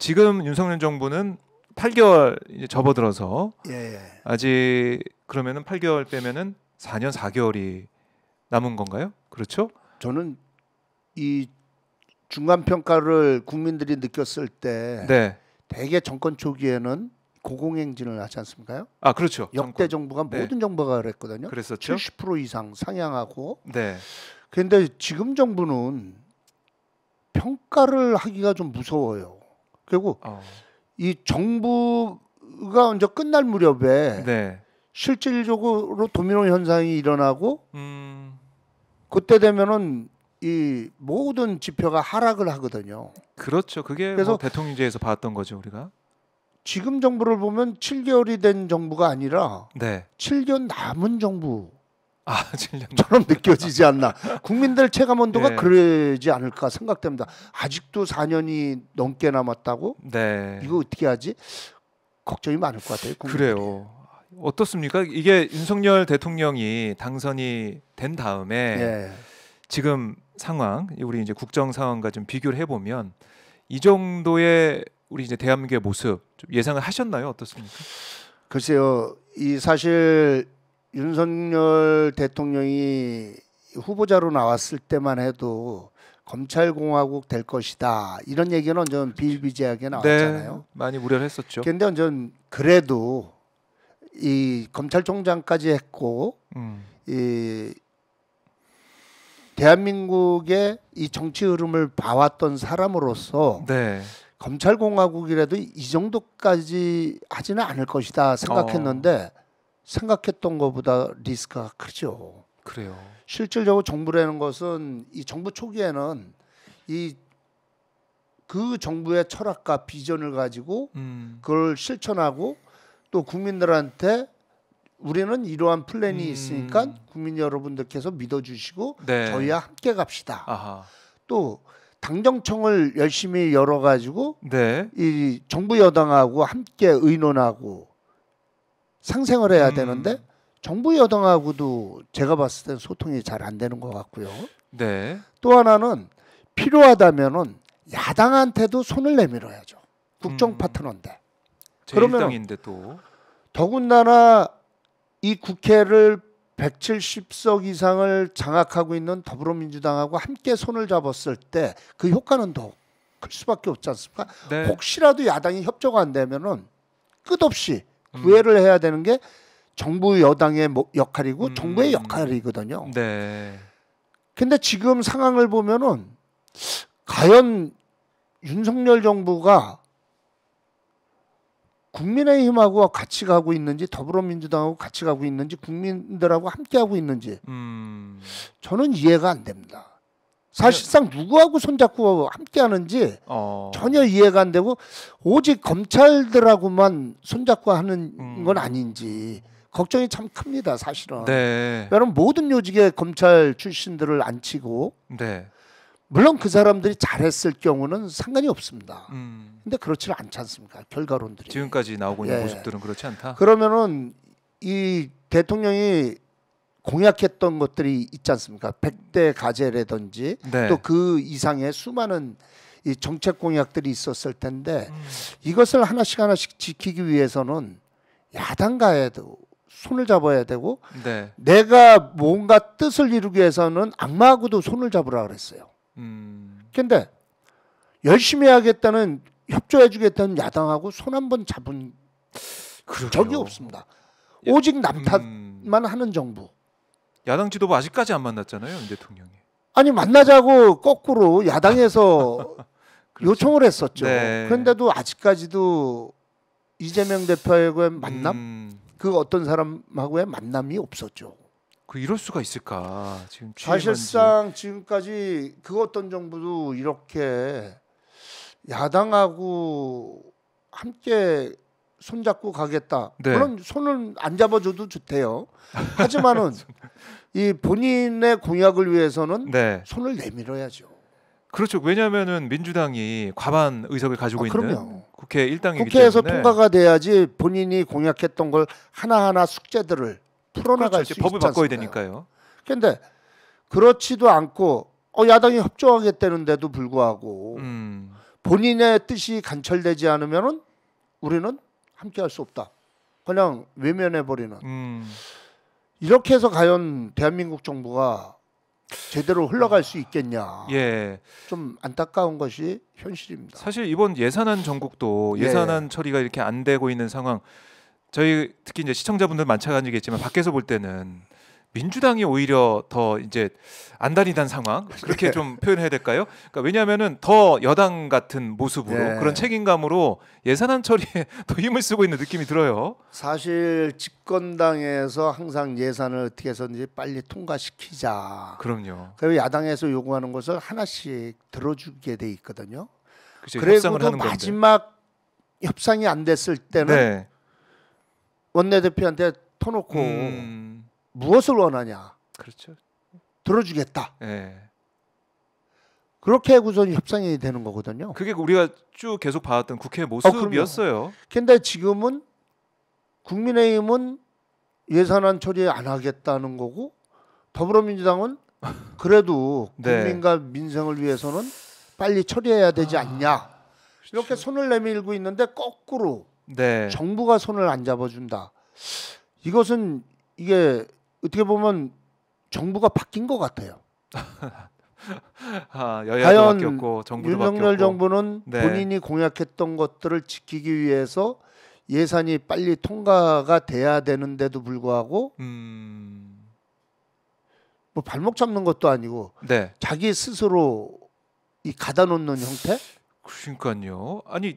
지금 윤석열 정부는 8개월 이제 접어들어서 예, 예. 아직 그러면은 8개월 빼면은 4년 4개월이 남은 건가요? 그렇죠? 저는 이 중간 평가를 국민들이 느꼈을 때 네. 대개 정권 초기에는 고공행진을 하지 않습니까요? 아 그렇죠. 역대 정권. 정부가 네. 모든 정부가 그랬거든요. 그랬었죠. 70% 이상 상향하고. 네. 그런데 지금 정부는 평가를 하기가 좀 무서워요. 그리고 어. 이 정부가 이제 끝날 무렵에 네. 실질적으로 도미노 현상이 일어나고 음. 그때 되면은 이 모든 지표가 하락을 하거든요. 그렇죠. 그게 뭐 그래서 뭐 대통령제에서 봤던 거죠 우리가. 지금 정부를 보면 7개월이 된 정부가 아니라 네. 7개월 남은 정부. 아, 처럼 느껴지지 않나. 국민들 체감 온도가 네. 그러지 않을까 생각됩니다. 아직도 4년이 넘게 남았다고? 네. 이거 어떻게 하지? 걱정이 많을 것 같아요. 국민들이. 그래요. 어떻습니까? 이게 윤석열 대통령이 당선이 된 다음에 네. 지금 상황, 우리 이제 국정 상황과 좀 비교를 해보면 이 정도의 우리 이제 대한민국의 모습 좀 예상을 하셨나요? 어떻습니까? 글쎄요, 이 사실 윤석열 대통령이 후보자로 나왔을 때만 해도 검찰공화국 될 것이다 이런 얘기는 전 비일비재하게 네, 나왔잖아요. 네, 많이 우려를 했었죠. 그런데 전 그래도 이 검찰총장까지 했고 음. 이 대한민국의 이 정치 흐름을 봐왔던 사람으로서 네. 검찰공화국이라도 이 정도까지 하지는 않을 것이다 생각했는데 어. 생각했던 것보다 리스크가 크죠. 그래요. 실질적으로 정부라는 것은 이 정부 초기에는 이 그 정부의 철학과 비전을 가지고 음. 그걸 실천하고 또 국민들한테 우리는 이러한 플랜이 음. 있으니까 국민 여러분들께서 믿어주시고 네. 저희와 함께 갑시다. 아하. 또 당정청을 열심히 열어가지고 네. 이 정부 여당하고 함께 의논하고 상생을 해야 음. 되는데 정부 여당하고도 제가 봤을 때 소통이 잘 안 되는 것 같고요. 네. 또 하나는 필요하다면은 야당한테도 손을 내밀어야죠. 국정 음. 파트너인데. 그러면 또 더군다나 이 국회를 170석 이상을 장악하고 있는 더불어민주당하고 함께 손을 잡았을 때 그 효과는 더 클 수밖에 없지 않습니까? 네. 혹시라도 야당이 협조가 안 되면은 끝없이 음. 구애를 해야 되는 게 정부 여당의 뭐 역할이고 음. 정부의 역할이거든요. 네. 근데 지금 상황을 보면은 과연 윤석열 정부가 국민의힘하고 같이 가고 있는지 더불어민주당하고 같이 가고 있는지 국민들하고 함께 하고 있는지 음. 저는 이해가 안 됩니다. 사실상 누구하고 손잡고 함께 하는지 어. 전혀 이해가 안 되고 오직 검찰들하고만 손잡고 하는 음. 건 아닌지 걱정이 참 큽니다 사실은 네. 왜냐하면 모든 요직에 검찰 출신들을 앉히고 네. 물론 그 사람들이 잘했을 경우는 상관이 없습니다 음. 근데 그렇지 않지 않습니까 결과론들이 지금까지 나오고 있는 예. 모습들은 그렇지 않다 그러면은 이 대통령이 공약했던 것들이 있지 않습니까? 백대 가제라든지 네. 또그 이상의 수많은 이 정책 공약들이 있었을 텐데 음. 이것을 하나씩 하나씩 지키기 위해서는 야당가에도 손을 잡아야 되고 네. 내가 뭔가 뜻을 이루기 위해서는 악마하고도 손을 잡으라 그랬어요. 음. 근데 열심히 하겠다는 협조해주겠다는 야당하고 손 한 번 잡은 그러게요. 적이 없습니다. 오직 예. 남탓만 음. 하는 정부. 야당 지도부 아직까지 안 만났잖아요, 윤 대통령이. 아니 만나자고 거꾸로 야당에서 그렇죠. 요청을 했었죠. 네. 그런데도 아직까지도 이재명 대표하고의 만남, 음... 그 어떤 사람하고의 만남이 없었죠. 그 이럴 수가 있을까? 지금 사실상 지금까지 그 어떤 정부도 이렇게 야당하고 함께 손잡고 가겠다. 네. 물론 손을 안 잡아줘도 좋대요. 하지만은 이 본인의 공약을 위해서는 네. 손을 내밀어야죠. 그렇죠. 왜냐하면은 민주당이 과반 의석을 가지고 아, 있는 국회 일당이기 국회에서 때문에. 통과가 돼야지 본인이 공약했던 걸 하나하나 숙제들을 풀어나갈 그렇죠. 수 법을 바꿔야 되니까요. 그런데 그렇지도 않고 어, 야당이 협조하겠다는데도 불구하고 음. 본인의 뜻이 간철되지 않으면은 우리는 함께 할 수 없다. 그냥 외면해 버리는. 음. 이렇게 해서 과연 대한민국 정부가 제대로 흘러갈 수 있겠냐. 예. 좀 안타까운 것이 현실입니다. 사실 이번 예산안 전국도 예. 예산안 예. 처리가 이렇게 안 되고 있는 상황. 저희 특히 이제 시청자분들 마찬가지겠지만 밖에서 볼 때는 민주당이 오히려 더 이제 안달이던 상황 네. 그렇게 좀 표현해야 될까요? 그러니까 왜냐하면은 더 여당 같은 모습으로 네. 그런 책임감으로 예산안 처리에 더 힘을 쓰고 있는 느낌이 들어요. 사실 집권당에서 항상 예산을 어떻게 해서든지 빨리 통과시키자. 그럼요. 그리고 야당에서 요구하는 것을 하나씩 들어주게 돼 있거든요. 그렇 그리고 그 마지막 건데. 협상이 안 됐을 때는 네. 원내대표한테 터놓고. 음. 무엇을 원하냐? 그렇죠. 들어주겠다. 네. 그렇게 해고선 협상이 되는 거거든요. 그게 우리가 쭉 계속 봐왔던 국회 어, 모습이었어요. 어, 근데 지금은 국민의힘은 예산안 처리 안 하겠다는 거고 더불어민주당은 그래도 네. 국민과 민생을 위해서는 빨리 처리해야 되지 아, 않냐 아, 이렇게 그렇죠. 손을 내밀고 있는데 거꾸로 네. 정부가 손을 안 잡아준다. 이것은 이게 어떻게 보면 정부가 바뀐 것 같아요. 아, 과연 바뀌었고, 윤석열 바뀌었고. 정부는 네. 본인이 공약했던 것들을 지키기 위해서 예산이 빨리 통과가 돼야 되는데도 불구하고 음... 뭐 발목 잡는 것도 아니고 네. 자기 스스로 이 가다 놓는 형태? 그러니까요. 아니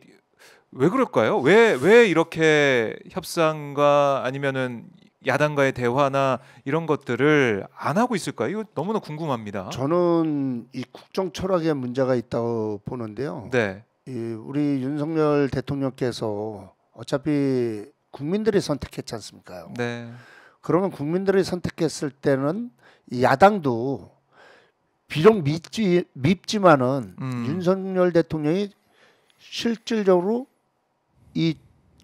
왜 그럴까요? 왜 왜 이렇게 협상과 아니면은 야당과의 대화나 이런 것들을 안 하고 있을까요? 이거 너무나 궁금합니다. 저는 이 국정 철학에 문제가 있다고 보는데요. 네. 이 우리 윤석열 대통령께서 어차피 국민들이 선택했지 않습니까? 네. 그러면 국민들이 선택했을 때는 야당도 비록 밉지 밉지만은 음. 윤석열 대통령이 실질적으로 이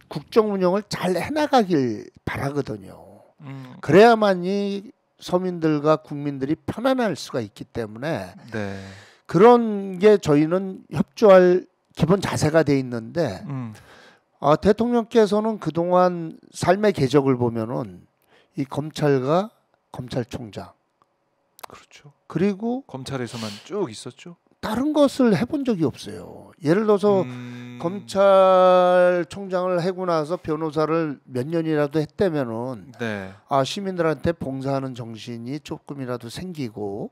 국정 운영을 잘 해나가길 바라거든요. 음. 그래야만이 서민들과 국민들이 편안할 수가 있기 때문에 네. 그런 게 저희는 협조할 기본 자세가 돼 있는데 음. 아, 대통령께서는 그동안 삶의 궤적을 보면은 이 검찰과 검찰총장 그렇죠. 그리고 검찰에서만 쭉 있었죠. 다른 것을 해본 적이 없어요. 예를 들어서 음... 검찰총장을 하고 나서 변호사를 몇 년이라도 했다면은 네. 아 시민들한테 봉사하는 정신이 조금이라도 생기고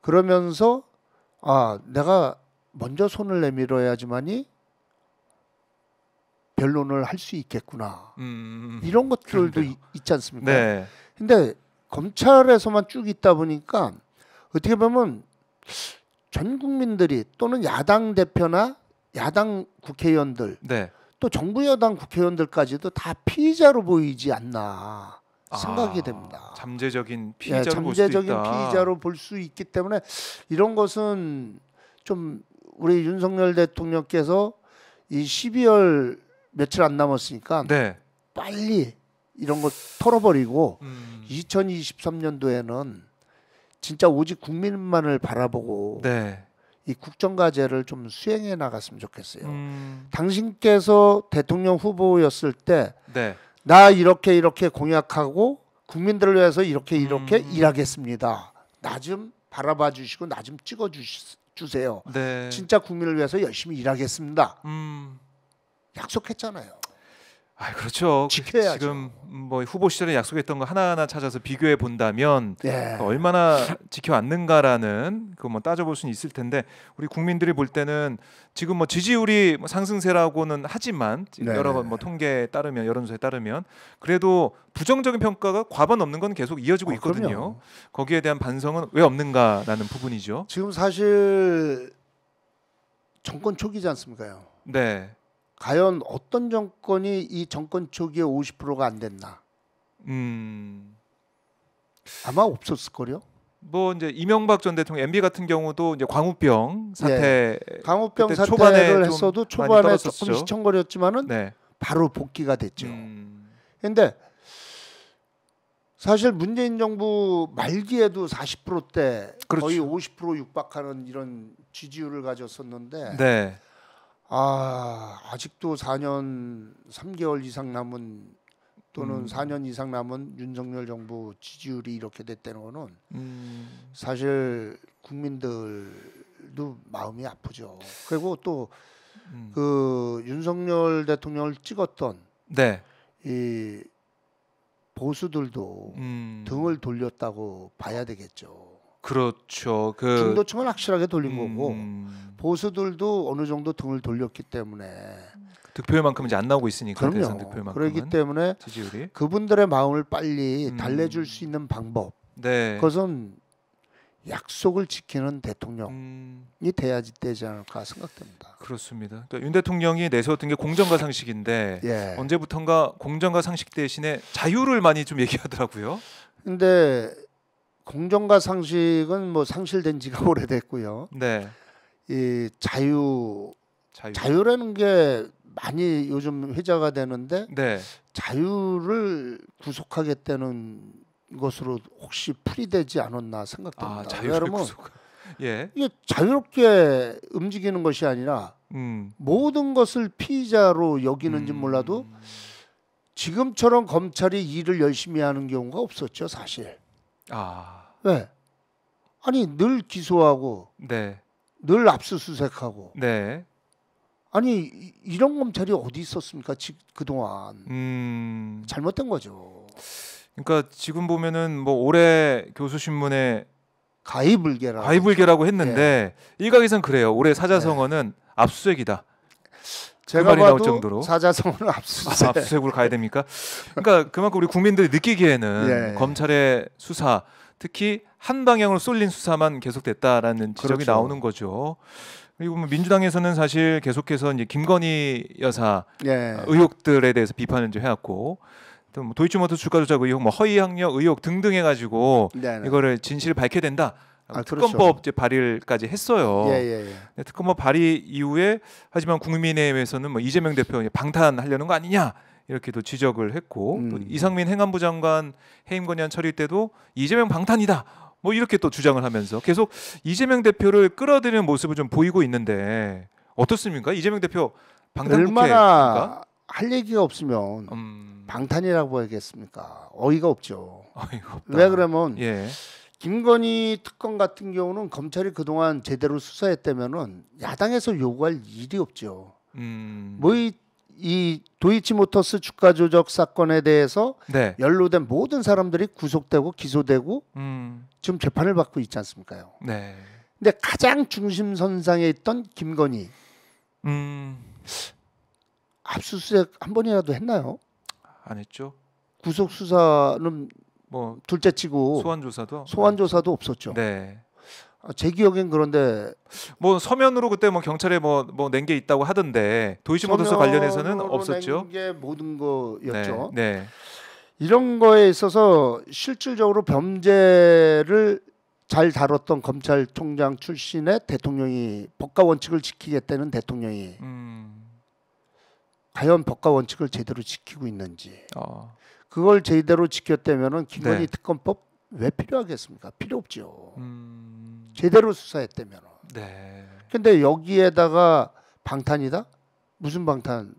그러면서 아 내가 먼저 손을 내밀어야지만이 변론을 할 수 있겠구나 음... 이런 것들도 이, 있지 않습니까? 네. 근데 검찰에서만 쭉 있다 보니까 어떻게 보면 전 국민들이 또는 야당 대표나 야당 국회의원들 네. 또 정부 여당 국회의원들까지도 다 피의자로 보이지 않나 아, 생각이 아, 됩니다. 잠재적인 예, 피의자로 예, 잠재적인 볼 피의자로 볼 수 있기 때문에 이런 것은 좀 우리 윤석열 대통령께서 이 12월 며칠 안 남았으니까 네. 빨리 이런 거 털어버리고 음. 2023년도에는 진짜 오직 국민만을 바라보고 네. 이 국정과제를 좀 수행해 나갔으면 좋겠어요. 음... 당신께서 대통령 후보였을 때나 네. 이렇게 이렇게 공약하고 국민들을 위해서 이렇게 이렇게 음... 일하겠습니다. 나 좀 바라봐 주시고 나 좀 찍어 주세요. 네. 진짜 국민을 위해서 열심히 일하겠습니다. 음... 약속했잖아요. 아, 그렇죠. 그 지켜야죠. 지금 뭐 후보 시절에 약속했던 거 하나하나 찾아서 비교해 본다면 예. 그 얼마나 지켜왔는가라는 그 뭐 따져볼 수는 있을 텐데 우리 국민들이 볼 때는 지금 뭐 지지율이 뭐 상승세라고는 하지만 네. 여러 번 뭐 통계에 따르면 여론조사에 따르면 그래도 부정적인 평가가 과반 없는건 계속 이어지고 어, 있거든요. 어, 거기에 대한 반성은 왜 없는가라는 부분이죠. 지금 사실 정권 초기지 않습니까요? 네. 과연 어떤 정권이 이 정권 초기에 50%가 안 됐나? 음. 아마 없었을 거요. 뭐 이제 이명박 전 대통령 MB 같은 경우도 이제 광우병 사태 네. 광우병 사태를 했어도 초반에 조금 시청거렸지만은 네. 바로 복귀가 됐죠. 그런데 음. 사실 문재인 정부 말기에도 40%대 그렇죠. 거의 50% 육박하는 이런 지지율을 가졌었는데 네. 아, 아직도 4년 3개월 이상 남은 또는 음. 4년 이상 남은 윤석열 정부 지지율이 이렇게 됐다는 거는 음. 사실 국민들도 마음이 아프죠. 그리고 또그 음. 그 윤석열 대통령을 찍었던 네. 이 보수들도 음. 등을 돌렸다고 봐야 되겠죠. 그렇죠. 그 중도층은 확실하게 돌린 음... 거고 음. 보수들도 어느 정도 등을 돌렸기 때문에 득표율만큼 이제 안 나오고 있으니까 그럼요. 대선 득표율만큼 그렇기 때문에 지지율이? 그분들의 마음을 빨리 음... 달래줄 수 있는 방법. 네. 그것은 약속을 지키는 대통령이 음... 돼야지 되지 않을까 생각됩니다. 그렇습니다. 그러니까 윤 대통령이 내세웠던 게 공정과 상식인데 예. 언제부턴가 공정과 상식 대신에 자유를 많이 좀 얘기하더라고요. 근데 공정과 상식은 뭐 상실된 지가 오래됐고요. 네. 이 자유, 자유. 라는게 많이 요즘 회자가 되는데 네. 자유를 구속하겠다는 것으로 혹시 풀이되지 않았나 생각됩니다. 아, 자유를 구속. 예. 이게 자유롭게 움직이는 것이 아니라 음. 모든 것을 피의자로 여기는지 음. 몰라도 지금처럼 검찰이 일을 열심히 하는 경우가 없었죠, 사실. 아. 왜? 네. 아니 늘 기소하고 네. 늘 압수수색하고 네. 아니 이런 검찰이 어디 있었습니까? 그동안 음... 잘못된 거죠. 그러니까 지금 보면은 뭐 올해 교수 신문에 가이불개라 가이불개라고 했는데 네. 일각에선 그래요. 올해 사자성어는 네. 압수수색이다. 제가 그 봐도 정도로. 사자성어는 압수수색. 아, 압수수색으로 가야 됩니까? 그러니까 그만큼 우리 국민들이 느끼기에는 예. 검찰의 수사 특히 한 방향으로 쏠린 수사만 계속됐다라는 지적이 그렇죠. 나오는 거죠. 그리고 뭐 민주당에서는 사실 계속해서 이제 김건희 여사 예. 의혹들에 대해서 비판을 이제 해왔고 또뭐 도이치모터 주가 조작 의혹, 뭐 허위 학력 의혹 등등 해가지고 네, 네. 이거를 진실을 밝혀야 된다. 아, 그렇죠. 특검법 그렇죠. 이제 발의까지 했어요. 예, 예, 예. 특검법 발의 이후에 하지만 국민의힘에서는 뭐 이재명 대표 방탄하려는 거 아니냐 이렇게도 지적을 했고 음. 또 이상민 행안부 장관 해임 건의안 처리 때도 이재명 방탄이다. 뭐 이렇게 또 주장을 하면서 계속 이재명 대표를 끌어들이는 모습을 좀 보이고 있는데 어떻습니까? 이재명 대표 방탄 얼마나 할 얘기가 없으면 음... 방탄이라고 야겠습니까 어이가 없죠. 어이가 왜 그러면 예. 김건희 특검 같은 경우는 검찰이 그동안 제대로 수사했다면은 야당에서 요구할 일이 없죠. 음. 뭐이 이 도이치모터스 주가 조작 사건에 대해서 네. 연루된 모든 사람들이 구속되고 기소되고 음. 지금 재판을 받고 있지 않습니까요? 네. 근데 가장 중심선상에 있던 김건희 음. 압수수색 한 번이라도 했나요? 안 했죠. 구속 수사는 뭐 둘째치고 소환 조사도 소환 조사도 없었죠. 네. 아, 제 기억엔 그런데 뭐 서면으로 그때 뭐 경찰에 뭐 뭐 낸 게 있다고 하던데 도시모터스 관련해서는 없었죠. 게 모든 거였죠. 네, 네. 이런 거에 있어서 실질적으로 범죄를 잘 다뤘던 검찰총장 출신의 대통령이 법과 원칙을 지키겠다는 대통령이 음. 과연 법과 원칙을 제대로 지키고 있는지. 어. 그걸 제대로 지켰다면은 김건희 네. 특검법 왜 필요하겠습니까? 필요 없죠. 음... 제대로 수사했다면. 네. 근데 여기에다가 방탄이다? 무슨 방탄?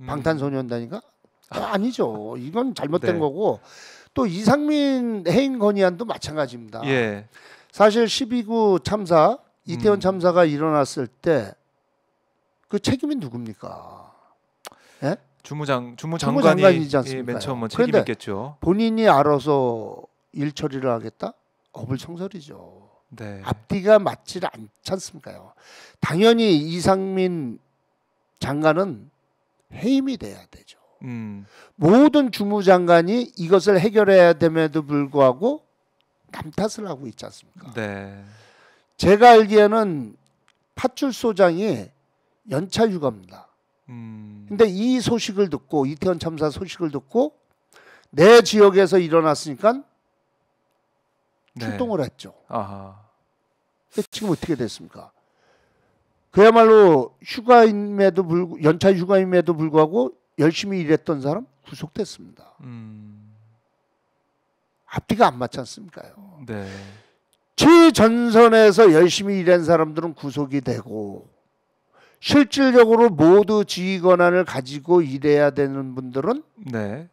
음... 방탄소년단인가? 아, 니죠 이건 잘못된 네. 거고 또 이상민 해임 건의안도 마찬가지입니다. 예. 사실 12구 참사 이태원 음... 참사가 일어났을 때 그 책임이 누굽니까? 예? 주무장 주무장관이 예, 맨 처음 뭐 책임 있겠죠. 본인이 알아서 일 처리를 하겠다? 어불성설이죠. 네. 앞뒤가 맞질 않잖습니까요. 당연히 이상민 장관은 해임이 돼야 되죠. 음. 모든 주무장관이 이것을 해결해야 됨에도 불구하고 남 탓을 하고 있지 않습니까? 네. 제가 알기에는 파출소장이 연차 휴가입니다. 음. 근데 이 소식을 듣고 이태원 참사 소식을 듣고 내 지역에서 일어났으니까 네. 출동을 네. 했죠. 아하. 지금 어떻게 됐습니까? 그야말로 휴가임에도 불구 연차 휴가임에도 불구하고 열심히 일했던 사람 구속됐습니다. 음. 앞뒤가 안 맞지 않습니까요? 네. 최전선에서 열심히 일한 사람들은 구속이 되고 실질적으로 모두 지휘 권한을 가지고 일해야 되는 분들은 네.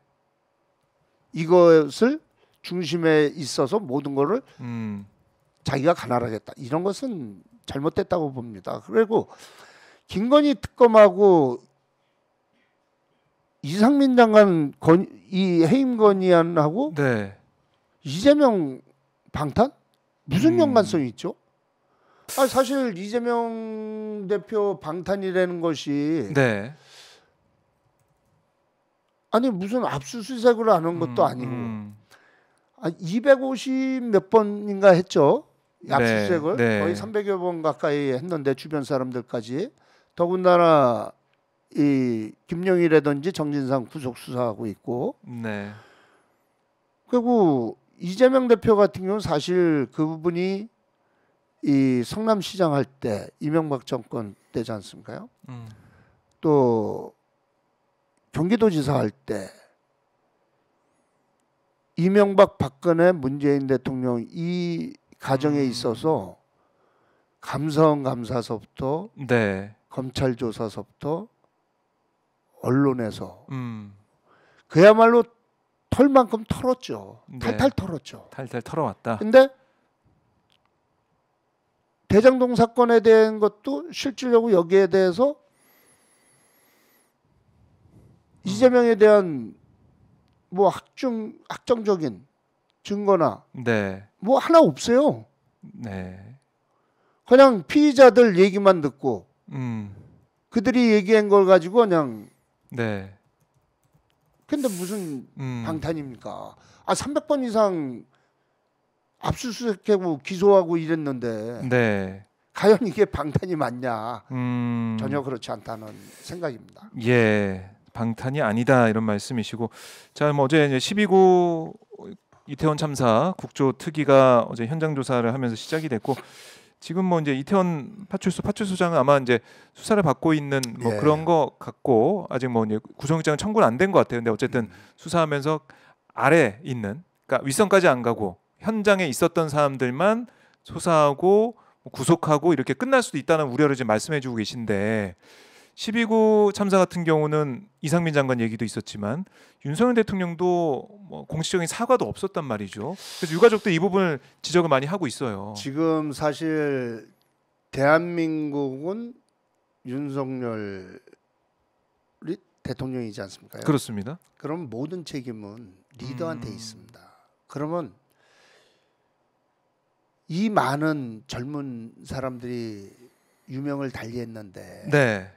이것을 중심에 있어서 모든 거를 음. 자기가 가난하겠다 이런 것은 잘못됐다고 봅니다. 그리고 김건희 특검하고 이상민 장관 건, 이 해임 건의안하고 네. 이재명 방탄 무슨 음. 연관성이 있죠? 아 사실 이재명 대표 방탄이라는 것이 네. 아니 무슨 압수수색을 하는 음, 것도 아니고 음. 아, 250 몇 번인가 했죠 네, 압수수색을 네. 거의 300여 번 가까이 했는데 주변 사람들까지 더군다나 이김영이라든지 정진상 구속 수사하고 있고 네. 그리고 이재명 대표 같은 경우는 사실 그분이 부이 성남시장 할 때 이명박 정권 때지 않습니까요? 음. 또 경기도지사 할 때 이명박 박근혜 문재인 대통령 이 가정에 음. 있어서 감사원 감사서부터 네. 검찰 조사서부터 언론에서 음. 그야말로 털만큼 털었죠. 네. 탈탈 털었죠. 탈탈 털어왔다. 근데 대장동 사건에 대한 것도 실질적으로 여기에 대해서 이재명에 대한 뭐 학중 학정적인 증거나 네. 뭐 하나 없어요. 네. 그냥 피의자들 얘기만 듣고 음. 그들이 얘기한 걸 가지고 그냥 네. 근데 무슨 음. 방탄입니까? 아 300번 이상 압수수색하고 기소하고 이랬는데 네. 과연 이게 방탄이 맞냐? 음... 전혀 그렇지 않다는 생각입니다. 예, 방탄이 아니다 이런 말씀이시고 자, 뭐 어제 이제 12구 이태원 참사 국조 특위가 어제 현장 조사를 하면서 시작이 됐고 지금 뭐 이제 이태원 파출소 파출소장은 아마 이제 수사를 받고 있는 뭐 예. 그런 거 같고 아직 뭐 이제 구속영장은 청구는 안 된 것 같아요. 근데 어쨌든 음. 수사하면서 아래 있는 그러니까 윗선까지 안 가고 현장에 있었던 사람들만 소사하고 뭐 구속하고 이렇게 끝날 수도 있다는 우려를 지금 말씀해주고 계신데 12구 참사 같은 경우는 이상민 장관 얘기도 있었지만 윤석열 대통령도 뭐 공식적인 사과도 없었단 말이죠. 그래서 유가족도 이 부분을 지적을 많이 하고 있어요. 지금 사실 대한민국은 윤석열 대통령이지 않습니까? 그렇습니다. 그럼 모든 책임은 리더한테 음... 있습니다. 그러면 이 많은 젊은 사람들이 유명을 달리했는데 네.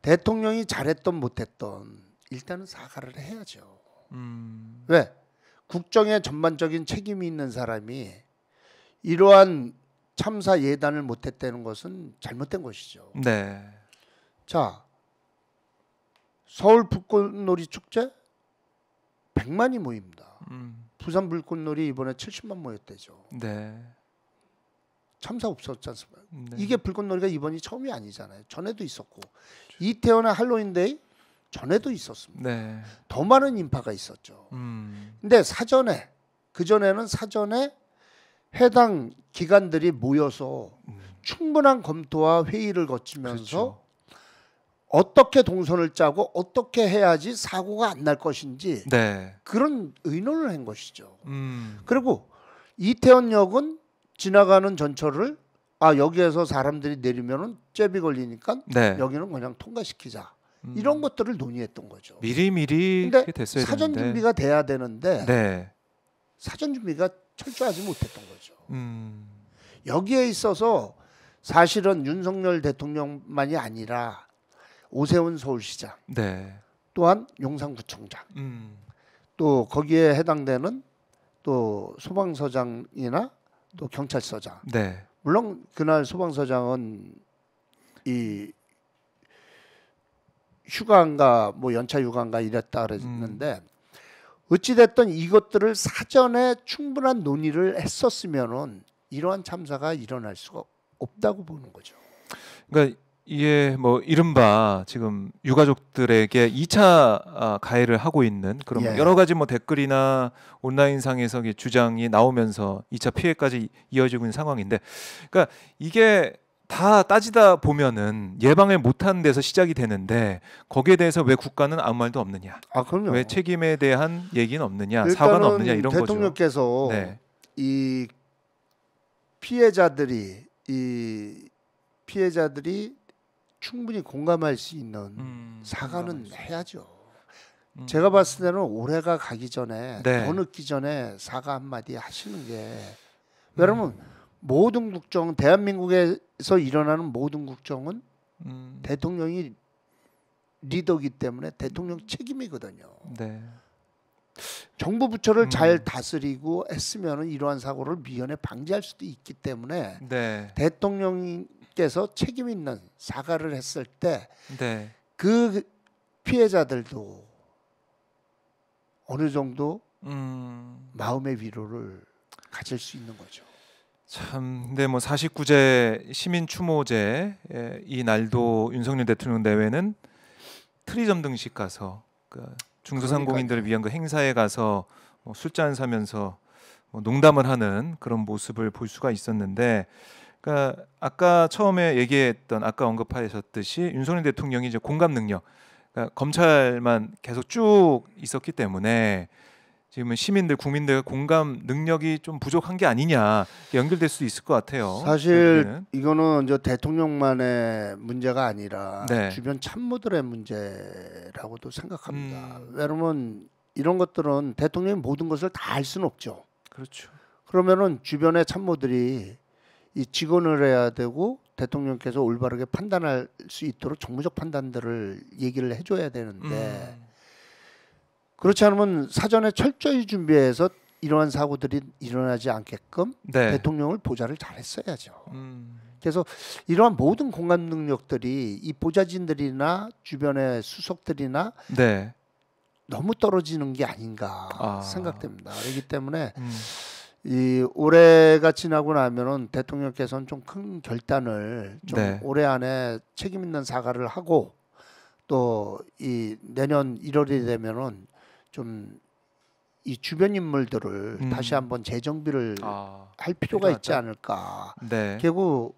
대통령이 잘했던 못했던 일단은 사과를 해야죠. 음. 왜 국정에 전반적인 책임이 있는 사람이 이러한 참사 예단을 못했다는 것은 잘못된 것이죠. 네. 자 서울 불꽃놀이 축제 100만이 모입니다. 음. 부산 불꽃놀이 이번에 70만 모였대죠. 네. 참사 없었지 않습니까? 음, 네. 이게 불꽃놀이가 이번이 처음이 아니잖아요. 전에도 있었고 그렇죠. 이태원의 할로윈데이 전에도 있었습니다. 네. 더 많은 인파가 있었죠. 음. 근데 사전에 그 전에는 사전에 해당 기관들이 모여서 음. 충분한 검토와 회의를 거치면서 그렇죠. 어떻게 동선을 짜고 어떻게 해야지 사고가 안 날 것인지 네. 그런 의논을 한 것이죠. 음. 그리고 이태원역은 지나가는 전철을 아 여기에서 사람들이 내리면은 잽이 걸리니까 네. 여기는 그냥 통과시키자 음. 이런 것들을 논의했던 거죠. 미리미리 됐어야 사전 되는데. 준비가 돼야 되는데 네. 사전 준비가 철저하지 못했던 거죠. 음. 여기에 있어서 사실은 윤석열 대통령만이 아니라 오세훈 서울시장, 네. 또한 용산구청장, 음. 또 거기에 해당되는 또 소방서장이나 또 경찰서장. 네. 물론 그날 소방서장은 이 휴가인가 뭐 연차 휴가인가 이랬다 그랬는데 음. 어찌됐든 이것들을 사전에 충분한 논의를 했었으면은 이러한 참사가 일어날 수가 없다고 보는 거죠. 그러니까 이게 뭐 이른바 지금 유가족들에게 2차 아, 가해를 하고 있는 그런 예. 여러 가지 뭐 댓글이나 온라인상에서 주장이 나오면서 2차 피해까지 이어지고 있는 상황인데 그러니까 이게 다 따지다 보면은 예방을 못하는 데서 시작이 되는데 거기에 대해서 왜 국가는 아무 말도 없느냐? 아, 그럼요. 왜 책임에 대한 얘기는 없느냐? 사과는 없느냐 이런 대통령께서 거죠. 대통령께서 네. 이 피해자들이 이 피해자들이 충분히 공감할 수 있는 음, 사과는 공 해야죠. 음. 제가 봤을 때는 올해가 가기 전에 네. 더 늦기 전에 사과 한마디 하시는 게 왜냐하면 음. 모든 국정 대한민국에서 일어나는 모든 국정은 음. 대통령이 리더기 때문에 대통령 책임이거든요. 네. 정부 부처를 음. 잘 다스리고 했으면 이러한 사고를 미연에 방지할 수도 있기 때문에 네. 대통령 이 하나께서 책임 있는 사과를 했을 때그 네. 그 피해자들도 어느 정도 음... 마음의 위로를 가질 수 있는 거죠. 참, 근데 뭐 49제 시민 추모제 예, 이 날도 윤석열 대통령 대회는 트리점 등식 가서 그 중소상공인들을 위한 그 행사에 가서 뭐 술잔 사면서 뭐 농담을 하는 그런 모습을 볼 수가 있었는데 그러니까 아까 처음에 얘기했던 아까 언급하셨듯이 윤석열 대통령이 이제 공감 능력 그러니까 검찰만 계속 쭉 있었기 때문에 지금은 시민들 국민들의 공감 능력이 좀 부족한 게 아니냐 연결될 수 있을 것 같아요. 사실 이거는 이제 대통령만의 문제가 아니라 네. 주변 참모들의 문제라고도 생각합니다. 음. 왜냐하면 이런 것들은 대통령이 모든 것을 다알 수는 없죠. 그렇죠. 그러면은 주변의 참모들이 이 직언을 해야 되고 대통령께서 올바르게 판단할 수 있도록 정무적 판단들을 얘기를 해줘야 되는데 음. 그렇지 않으면 사전에 철저히 준비해서 이러한 사고들이 일어나지 않게끔 네. 대통령을 보좌를 잘했어야죠. 음. 그래서 이러한 모든 공감 능력들이 이 보좌진들이나 주변의 수석들이나 네. 너무 떨어지는 게 아닌가 아. 생각됩니다. 그렇기 때문에 음. 이 올해가 지나고 나면은 대통령께서는 좀 큰 결단을 좀 네. 올해 안에 책임 있는 사과를 하고 또 이 내년 1월이 되면은 좀 이 주변 인물들을 음. 다시 한번 재정비를 아, 할 필요가 필요하다. 있지 않을까. 네. 결국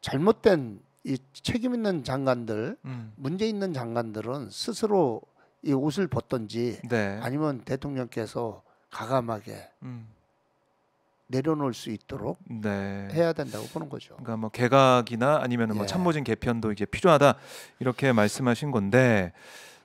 잘못된 이 책임 있는 장관들, 음. 문제 있는 장관들은 스스로 이 옷을 벗던지 네. 아니면 대통령께서 가감하게 음. 내려놓을 수 있도록 네. 해야 된다고 보는 거죠. 그러니까 뭐 개각이나 아니면 뭐 예. 뭐 참모진 개편도 이제 필요하다 이렇게 말씀하신 건데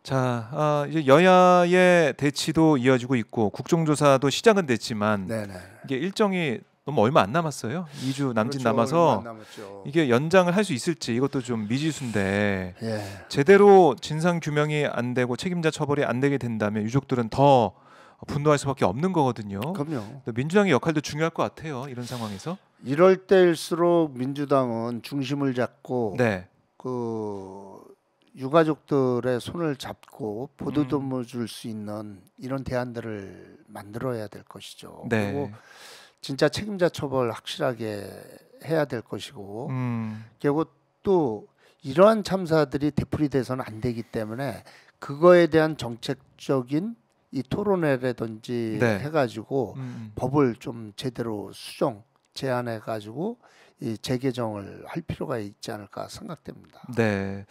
자 아, 이제 여야의 대치도 이어지고 있고 국정조사도 시작은 됐지만 네네. 네. 이게 일정이 너무 얼마 안 남았어요. 2주 남짓 그렇죠, 남아서 이게 연장을 할 수 있을지 이것도 좀 미지수인데 예. 제대로 진상 규명이 안 되고 책임자 처벌이 안 되게 된다면 유족들은 더 분노할 수밖에 없는 거거든요. 그럼요. 민주당의 역할도 중요할 것 같아요. 이런 상황에서. 이럴 때일수록 민주당은 중심을 잡고 네. 그 유가족들의 손을 잡고 보도덤 음. 줄수 있는 이런 대안들을 만들어야 될 것이죠. 네. 그리고 진짜 책임자 처벌 확실하게 해야 될 것이고 음. 결국 또 이러한 참사들이 되풀이돼서는 안 되기 때문에 그거에 대한 정책적인 이 토론회라든지 네. 해가지고 음, 음. 법을 좀 제대로 수정 제안해가지고 이 재개정을 할 필요가 있지 않을까 생각됩니다. 네,